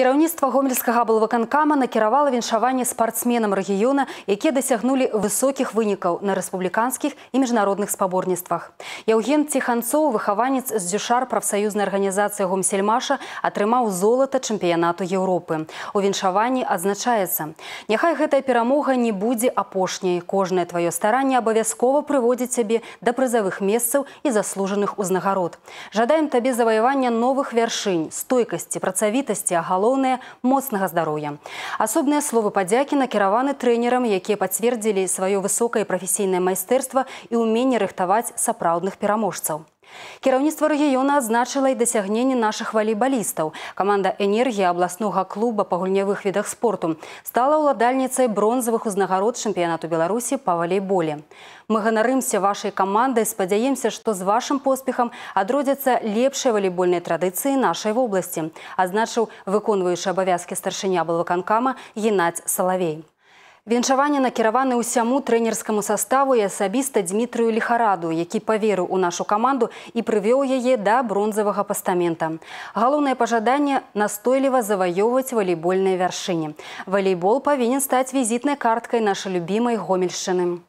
Кіраўніцтва гомельскага былваканкама накіравала віншаванне спартсменам рэгіёна, якія дасягнулі высокіх вынікаў на рэспубліканскіх і міжнародных спаборніцтвах. Яўген Ціханцоў, выхаванец з дзюшар прафсаюзнай арганізацыі гомсельмаша атрымаў золата чэмпіянату Еўропы. У віншаванні адзначаецца: Няхай гэтая перамога не будзе апошняй. Кожнае тваё старанне абавязкова прыводзіць цябе да прызавых месцаў і заслужаных узнагарод. Жадаем табе заваявання новых вяршынь, стойкасці, працавітасці, агалоў галоўнае моцнага здароўя. Асобныя словы падзякі накіраваны трэнерам, якія пацвердзілі сваё высокае прафесійнае майстэрства і ўменне рыхтаваць сапраўдных пераможцаў. Кіраўніцтва рэгіёна адзначыла і дасягненні нашых валейбалістаў. Каманда энергія абласнога клуба па гульнявых відах спорту стала ўладальніцай бронзавых узнагарод чэмпіянату Беларусі па валейболе. Мы ганарымся вашай камандай, спадзяемся, што з вашым поспехам адродзяцца лепшыя валейбольныя традыцыі нашай вобласці, адзначыў выконваючы абавязкі старшыня былаканкама Геннадзь Салавей. Віншаванне накіраваны ўсяму трэнерскаму саставу і асабіста Дмітрыю Лхараду, які паверыў у нашу каманду і прывёў яе да бронзавага пастамента. Галоўнае пажаданне настойліва заваёўваць валейбольныя вяршыні. Валейбол павінен стаць візітнай карткай нашай любімай гомельшчыны.